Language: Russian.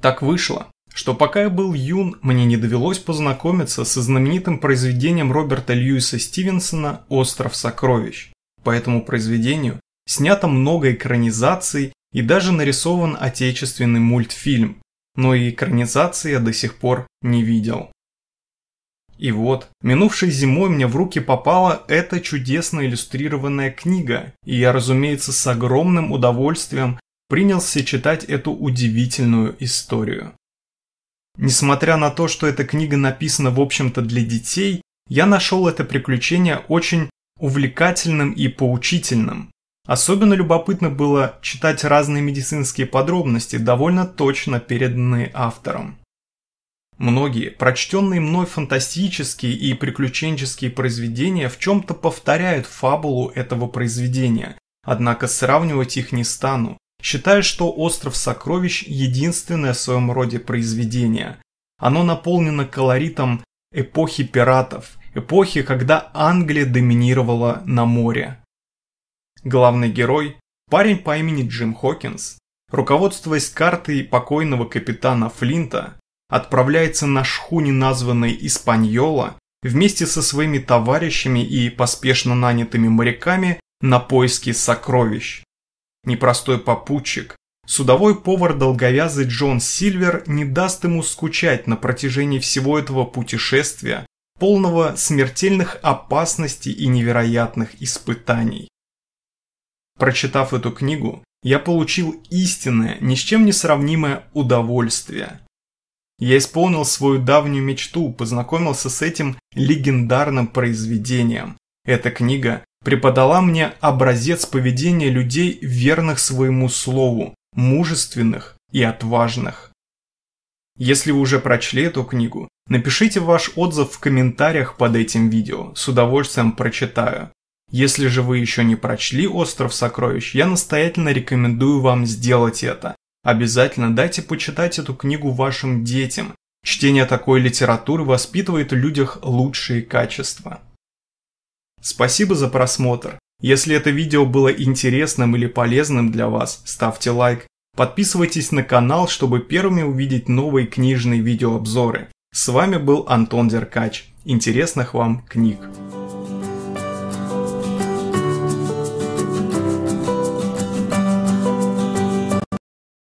Так вышло, что пока я был юн, мне не довелось познакомиться со знаменитым произведением Роберта Льюиса Стивенсона «Остров сокровищ». По этому произведению снято много экранизаций и даже нарисован отечественный мультфильм, но и экранизации я до сих пор не видел. И вот, минувшей зимой мне в руки попала эта чудесно иллюстрированная книга, и я, разумеется, с огромным удовольствием принялся читать эту удивительную историю. Несмотря на то, что эта книга написана, в общем-то, для детей, я нашел это приключение очень увлекательным и поучительным. Особенно любопытно было читать разные медицинские подробности, довольно точно переданные автором. Многие прочтенные мной фантастические и приключенческие произведения в чем-то повторяют фабулу этого произведения, однако сравнивать их не стану, считая, что «Остров сокровищ» – единственное в своем роде произведение. Оно наполнено колоритом эпохи пиратов, эпохи, когда Англия доминировала на море. Главный герой – парень по имени Джим Хокинс, руководствуясь картой покойного капитана Флинта, отправляется на шхуне, названной Испаньола, вместе со своими товарищами и поспешно нанятыми моряками на поиски сокровищ. Непростой попутчик, судовой повар-долговязый Джон Сильвер не даст ему скучать на протяжении всего этого путешествия, полного смертельных опасностей и невероятных испытаний. Прочитав эту книгу, я получил истинное, ни с чем не сравнимое удовольствие. Я исполнил свою давнюю мечту, познакомился с этим легендарным произведением. Эта книга преподала мне образец поведения людей, верных своему слову, мужественных и отважных. Если вы уже прочли эту книгу, напишите ваш отзыв в комментариях под этим видео, с удовольствием прочитаю. Если же вы еще не прочли «Остров сокровищ», я настоятельно рекомендую вам сделать это. Обязательно дайте почитать эту книгу вашим детям. Чтение такой литературы воспитывает в людях лучшие качества. Спасибо за просмотр. Если это видео было интересным или полезным для вас, ставьте лайк. Подписывайтесь на канал, чтобы первыми увидеть новые книжные видеообзоры. С вами был Антон Деркач. Интересных вам книг!